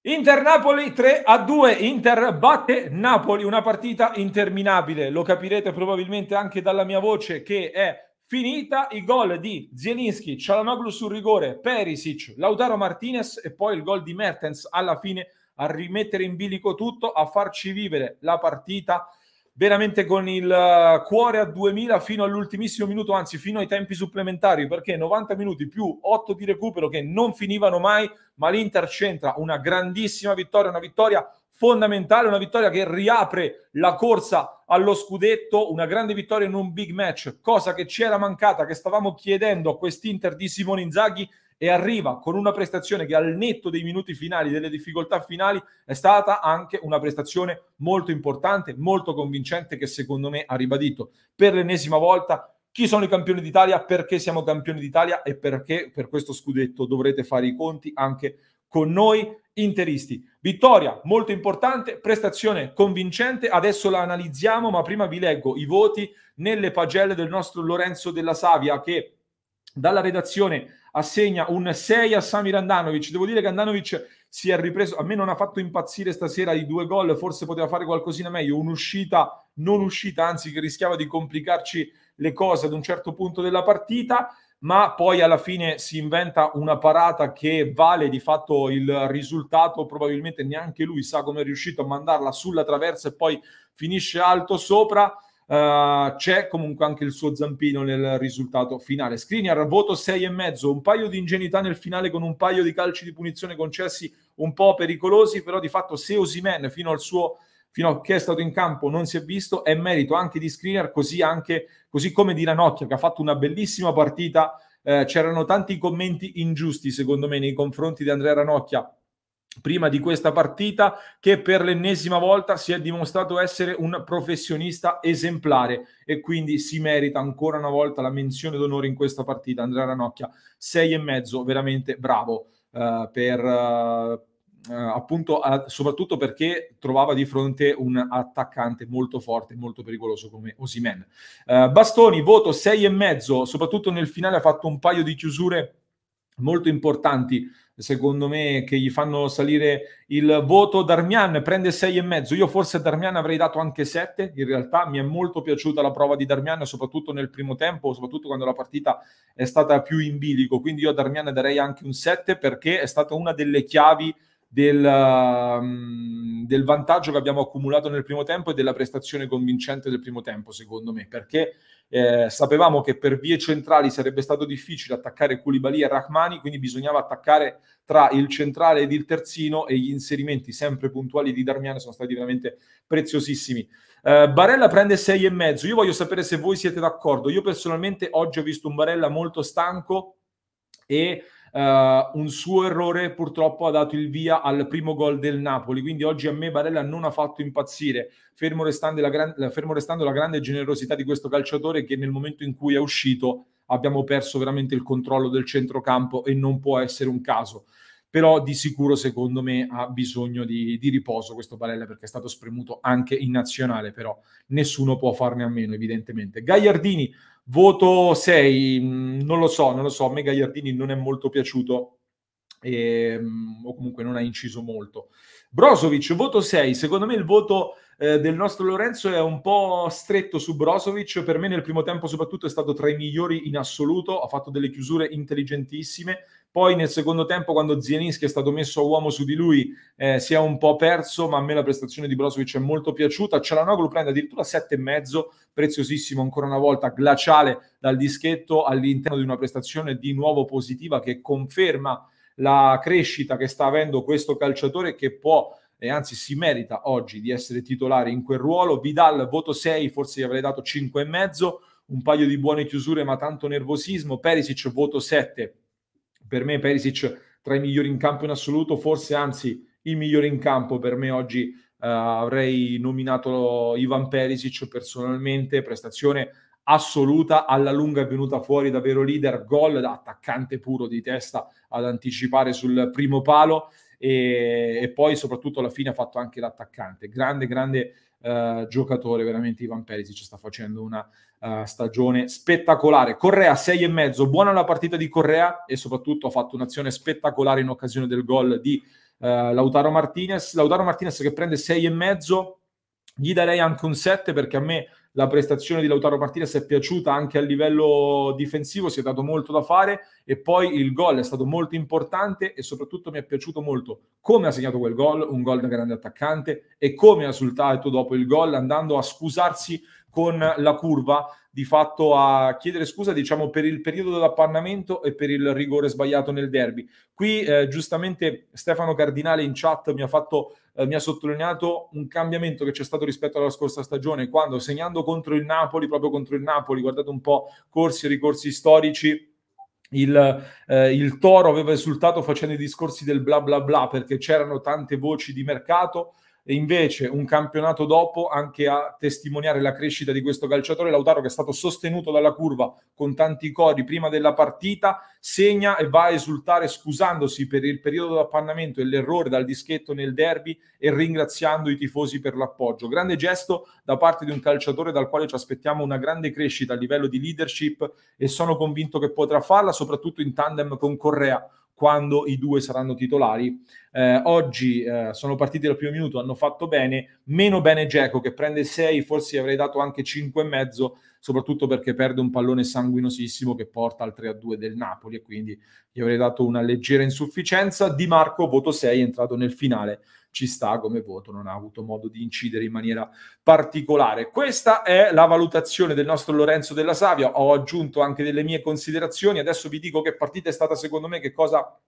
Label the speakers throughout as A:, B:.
A: Inter-Napoli 3 a 2, Inter batte Napoli, una partita interminabile, lo capirete probabilmente anche dalla mia voce che è finita, i gol di Zielinski, Cialanoglu sul rigore, Perisic, Lautaro Martinez e poi il gol di Mertens alla fine a rimettere in bilico tutto, a farci vivere la partita veramente con il eh, cuore a 2000 fino all'ultimissimo minuto, anzi fino ai tempi supplementari, perché 90 minuti più 8 di recupero che non finivano mai, ma l'Inter c'entra una grandissima vittoria, una vittoria fondamentale, una vittoria che riapre la corsa allo scudetto, una grande vittoria in un big match, cosa che ci era mancata, che stavamo chiedendo a quest'Inter di Simone Inzaghi e arriva con una prestazione che al netto dei minuti finali, delle difficoltà finali, è stata anche una prestazione molto importante, molto convincente che secondo me ha ribadito per l'ennesima volta chi sono i campioni d'Italia, perché siamo campioni d'Italia e perché per questo scudetto dovrete fare i conti anche con noi interisti. Vittoria molto importante, prestazione convincente, adesso la analizziamo, ma prima vi leggo i voti nelle pagelle del nostro Lorenzo della Savia che dalla redazione assegna un 6 a Samir Andanovic. Devo dire che Andanovic si è ripreso, a me non ha fatto impazzire stasera i due gol, forse poteva fare qualcosina meglio, un'uscita non uscita, anzi che rischiava di complicarci le cose ad un certo punto della partita, ma poi alla fine si inventa una parata che vale di fatto il risultato, probabilmente neanche lui sa come è riuscito a mandarla sulla traversa e poi finisce alto sopra eh, c'è comunque anche il suo zampino nel risultato finale. Skriniar, voto 6,5, un paio di ingenuità nel finale con un paio di calci di punizione concessi un po' pericolosi, però di fatto se Osimen fino al suo fino a che è stato in campo non si è visto, è merito anche di Skriniar, così, anche, così come di Ranocchia che ha fatto una bellissima partita. Eh, c'erano tanti commenti ingiusti secondo me nei confronti di Andrea Ranocchia prima di questa partita che per l'ennesima volta si è dimostrato essere un professionista esemplare e quindi si merita ancora una volta la menzione d'onore in questa partita. Andrea Ranocchia, 6 e mezzo, veramente bravo uh, per... Uh, Uh, appunto uh, soprattutto perché trovava di fronte un attaccante molto forte, molto pericoloso come Osimen. Uh, Bastoni, voto 6,5, soprattutto nel finale ha fatto un paio di chiusure molto importanti secondo me, che gli fanno salire il voto. Darmian prende sei e mezzo. Io forse a Darmian avrei dato anche sette. In realtà mi è molto piaciuta la prova di Darmian, soprattutto nel primo tempo, soprattutto quando la partita è stata più in bilico. Quindi io a Darmian darei anche un 7 perché è stata una delle chiavi del, um, del, vantaggio che abbiamo accumulato nel primo tempo e della prestazione convincente del primo tempo, secondo me, perché eh, sapevamo che per vie centrali sarebbe stato difficile attaccare Koulibaly e Rahmani, quindi bisognava attaccare tra il centrale ed il terzino e gli inserimenti sempre puntuali di Darmian sono stati veramente preziosissimi. Eh, Barella prende 6,5. Io voglio sapere se voi siete d'accordo. Io personalmente oggi ho visto un Barella molto stanco e Uh, un suo errore purtroppo ha dato il via al primo gol del Napoli, quindi oggi a me Barella non ha fatto impazzire, fermo restando la, gran- fermo restando la grande generosità di questo calciatore che nel momento in cui è uscito abbiamo perso veramente il controllo del centrocampo e non può essere un caso però di sicuro secondo me ha bisogno di, di riposo questo Barella perché è stato spremuto anche in nazionale, però nessuno può farne a meno evidentemente. Gagliardini, voto 6, mm, non lo so, non lo so, a me Gagliardini non è molto piaciuto e, ehm, o comunque non ha inciso molto. Brozovic, voto 6. Secondo me il voto eh, del nostro Lorenzo è un po' stretto su Brozovic. Per me nel primo tempo soprattutto è stato tra i migliori in assoluto. Ha fatto delle chiusure intelligentissime. Poi nel secondo tempo, quando Zielinski è stato messo a uomo su di lui, eh, si è un po' perso, ma a me la prestazione di Brozovic è molto piaciuta. Cialanoglu prende addirittura 7,5, preziosissimo ancora una volta, glaciale dal dischetto all'interno di una prestazione di nuovo positiva che conferma la crescita che sta avendo questo calciatore che può e anzi si merita oggi di essere titolare in quel ruolo. Vidal voto 6, forse gli avrei dato 5,5, un paio di buone chiusure ma tanto nervosismo. Perisic voto 7 per me Perisic tra i migliori in campo in assoluto, forse anzi il migliore in campo per me oggi Uh, avrei nominato Ivan Perisic personalmente, prestazione assoluta, alla lunga è venuta fuori davvero leader, gol da attaccante puro di testa ad anticipare sul primo palo e, e poi soprattutto alla fine ha fatto anche l'attaccante, grande grande uh, giocatore veramente Ivan Perisic sta facendo una uh, stagione spettacolare. Correa 6,5, buona la partita di Correa e soprattutto ha fatto un'azione spettacolare in occasione del gol di uh, Lautaro Martinez. Lautaro Martinez che prende 6,5, gli darei anche un 7 perché a me la prestazione di Lautaro Martinez è piaciuta anche a livello difensivo, si è dato molto da fare e poi il gol è stato molto importante e soprattutto mi è piaciuto molto come ha segnato quel gol, un gol da grande attaccante e come ha risultato dopo il gol andando a scusarsi con la curva di fatto a chiedere scusa diciamo per il periodo dell'appannamento e per il rigore sbagliato nel derby. Qui eh, giustamente Stefano Cardinale in chat mi ha, fatto, eh, mi ha sottolineato un cambiamento che c'è stato rispetto alla scorsa stagione quando segnando contro il Napoli, proprio contro il Napoli, guardate un po' corsi e ricorsi storici il, eh, il Toro aveva esultato facendo i discorsi del bla bla bla perché c'erano tante voci di mercato e invece un campionato dopo anche a testimoniare la crescita di questo calciatore Lautaro che è stato sostenuto dalla curva con tanti cori prima della partita segna e va a esultare scusandosi per il periodo d'appannamento e l'errore dal dischetto nel derby e ringraziando i tifosi per l'appoggio grande gesto da parte di un calciatore dal quale ci aspettiamo una grande crescita a livello di leadership e sono convinto che potrà farla soprattutto in tandem con Correa quando i due saranno titolari. Eh, oggi eh, sono partiti dal primo minuto, hanno fatto bene, meno bene Geco che prende 6, forse avrei dato anche 5,5, soprattutto perché perde un pallone sanguinosissimo che porta al 3-2 a del Napoli e quindi gli avrei dato una leggera insufficienza. Di Marco, voto 6, è entrato nel finale ci sta come voto, non ha avuto modo di incidere in maniera particolare. Questa è la valutazione del nostro Lorenzo della Savia, ho aggiunto anche delle mie considerazioni, adesso vi dico che partita è stata secondo me, che cosa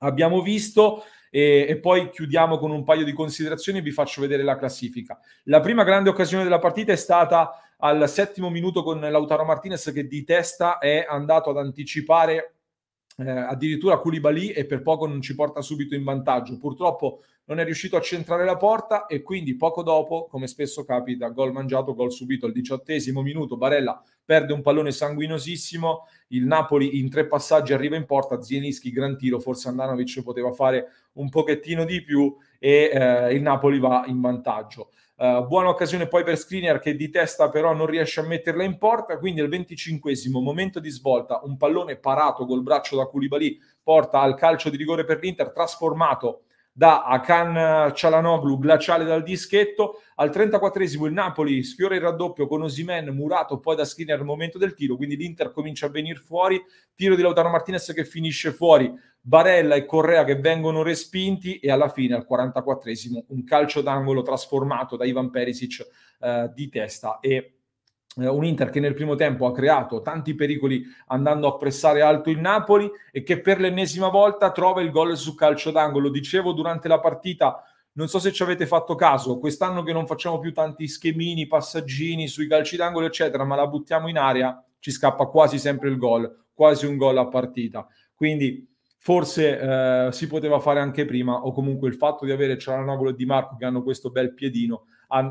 A: abbiamo visto e, e, poi chiudiamo con un paio di considerazioni e vi faccio vedere la classifica. La prima grande occasione della partita è stata al settimo minuto con Lautaro Martinez che di testa è andato ad anticipare eh, addirittura Koulibaly e per poco non ci porta subito in vantaggio. Purtroppo non è riuscito a centrare la porta e quindi poco dopo, come spesso capita, gol mangiato, gol subito al diciottesimo minuto, Barella perde un pallone sanguinosissimo, il Napoli in tre passaggi arriva in porta, Zienischi gran tiro, forse Andanovic poteva fare un pochettino di più e eh, il Napoli va in vantaggio. Eh, buona occasione poi per Skriniar che di testa però non riesce a metterla in porta, quindi al venticinquesimo momento di svolta, un pallone parato col braccio da Koulibaly porta al calcio di rigore per l'Inter, trasformato da Akan Cialanoglu glaciale dal dischetto al 34esimo il Napoli sfiora il raddoppio con Osimen murato poi da Skinner al momento del tiro quindi l'Inter comincia a venire fuori tiro di Lautaro Martinez che finisce fuori Barella e Correa che vengono respinti e alla fine al 44esimo un calcio d'angolo trasformato da Ivan Perisic eh, di testa e eh, un Inter che nel primo tempo ha creato tanti pericoli andando a pressare alto il Napoli e che per l'ennesima volta trova il gol su calcio d'angolo. Dicevo durante la partita, non so se ci avete fatto caso, quest'anno che non facciamo più tanti schemini, passaggini sui calci d'angolo, eccetera, ma la buttiamo in aria, ci scappa quasi sempre il gol, quasi un gol a partita. Quindi forse eh, si poteva fare anche prima o comunque il fatto di avere Cialanogolo e Di Marco che hanno questo bel piedino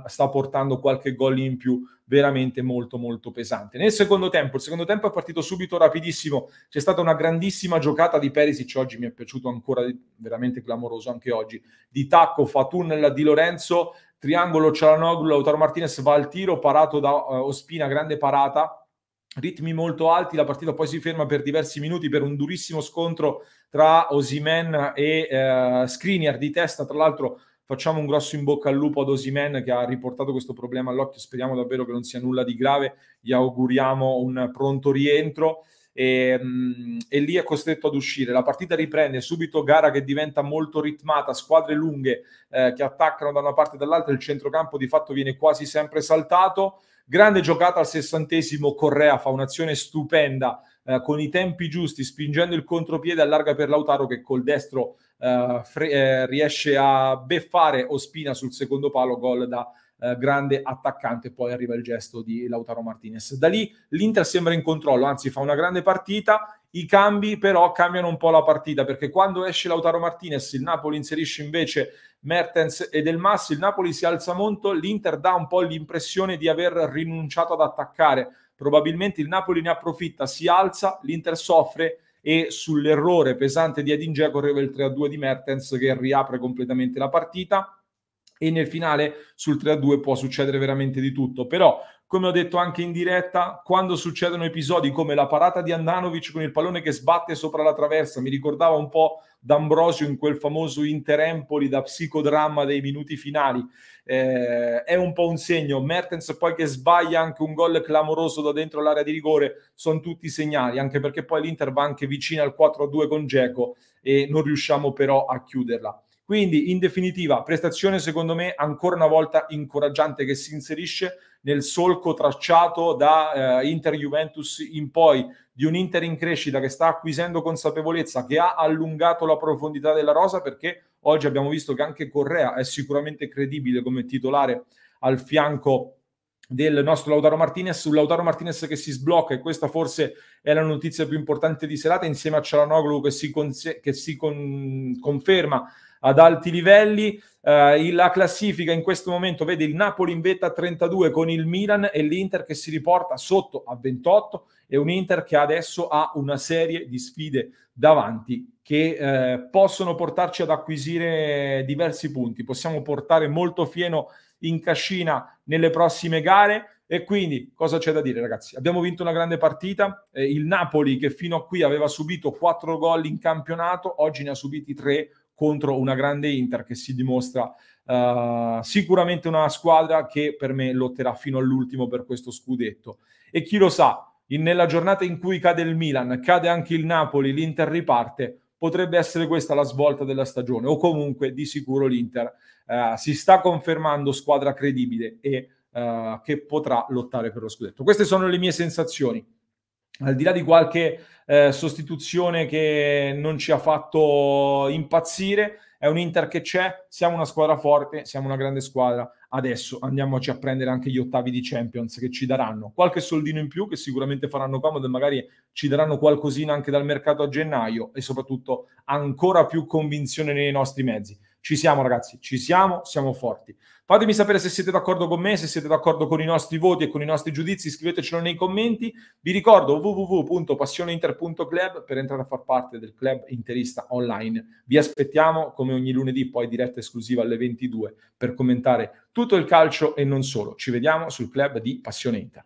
A: sta portando qualche gol in più veramente molto molto pesante. Nel secondo tempo, il secondo tempo è partito subito rapidissimo, c'è stata una grandissima giocata di Perisic oggi, mi è piaciuto ancora veramente clamoroso anche oggi, di tacco, fa tunnel di Lorenzo, triangolo Cialanoglu, Lautaro Martinez va al tiro, parato da uh, Ospina, grande parata, ritmi molto alti, la partita poi si ferma per diversi minuti per un durissimo scontro tra Osimen e eh, Skriniar di testa, tra l'altro facciamo un grosso in bocca al lupo ad Osimen che ha riportato questo problema all'occhio, speriamo davvero che non sia nulla di grave, gli auguriamo un pronto rientro. E, ehm, e, lì è costretto ad uscire. La partita riprende subito gara che diventa molto ritmata, squadre lunghe eh, che attaccano da una parte e dall'altra, il centrocampo di fatto viene quasi sempre saltato. Grande giocata al sessantesimo, Correa fa un'azione stupenda eh, con i tempi giusti, spingendo il contropiede allarga per Lautaro che col destro eh, fre- eh, riesce a beffare Ospina sul secondo palo, gol da eh, grande attaccante, poi arriva il gesto di Lautaro Martinez. Da lì l'Inter sembra in controllo, anzi fa una grande partita, i cambi però cambiano un po' la partita perché quando esce Lautaro Martinez il Napoli inserisce invece Mertens e Del Massi, il Napoli si alza molto, l'Inter dà un po' l'impressione di aver rinunciato ad attaccare, probabilmente il Napoli ne approfitta, si alza, l'Inter soffre e sull'errore pesante di Edin Dzeko arriva il 3-2 di Mertens che riapre completamente la partita e nel finale sul 3-2 può succedere veramente di tutto, però come ho detto anche in diretta, quando succedono episodi come la parata di Andanovic con il pallone che sbatte sopra la traversa, mi ricordava un po' D'Ambrosio in quel famoso Inter-Empoli da psicodramma dei minuti finali, eh, è un po' un segno. Mertens poi che sbaglia anche un gol clamoroso da dentro l'area di rigore, sono tutti segnali, anche perché poi l'Inter va anche vicino al 4-2 con Geco e non riusciamo però a chiuderla. Quindi, in definitiva, prestazione secondo me ancora una volta incoraggiante che si inserisce nel solco tracciato da eh, Inter-Juventus in poi, di un Inter in crescita che sta acquisendo consapevolezza, che ha allungato la profondità della rosa perché oggi abbiamo visto che anche Correa è sicuramente credibile come titolare al fianco del nostro Lautaro Martinez, su Lautaro Martinez che si sblocca e questa forse è la notizia più importante di serata insieme a Cialanoglu che si, con- che si con- conferma ad alti livelli. Uh, la classifica in questo momento vede il Napoli in vetta a 32 con il Milan e l'Inter che si riporta sotto a 28 e un Inter che adesso ha una serie di sfide davanti che eh, possono portarci ad acquisire diversi punti. Possiamo portare molto fieno in cascina nelle prossime gare e quindi cosa c'è da dire ragazzi? Abbiamo vinto una grande partita, eh, il Napoli che fino a qui aveva subito 4 gol in campionato, oggi ne ha subiti 3 contro una grande Inter che si dimostra uh, sicuramente una squadra che per me lotterà fino all'ultimo per questo scudetto. E chi lo sa, in, nella giornata in cui cade il Milan, cade anche il Napoli, l'Inter riparte, potrebbe essere questa la svolta della stagione o comunque di sicuro l'Inter uh, si sta confermando squadra credibile e uh, che potrà lottare per lo scudetto. Queste sono le mie sensazioni al di là di qualche eh, sostituzione che non ci ha fatto impazzire, è un Inter che c'è, siamo una squadra forte, siamo una grande squadra. Adesso andiamoci a prendere anche gli ottavi di Champions che ci daranno qualche soldino in più che sicuramente faranno comodo e magari ci daranno qualcosina anche dal mercato a gennaio e soprattutto ancora più convinzione nei nostri mezzi. Ci siamo ragazzi, ci siamo, siamo forti. Fatemi sapere se siete d'accordo con me, se siete d'accordo con i nostri voti e con i nostri giudizi, scrivetecelo nei commenti. Vi ricordo www.passioneinter.club per entrare a far parte del club interista online. Vi aspettiamo come ogni lunedì, poi diretta esclusiva alle 22 per commentare tutto il calcio e non solo. Ci vediamo sul club di Passione Inter.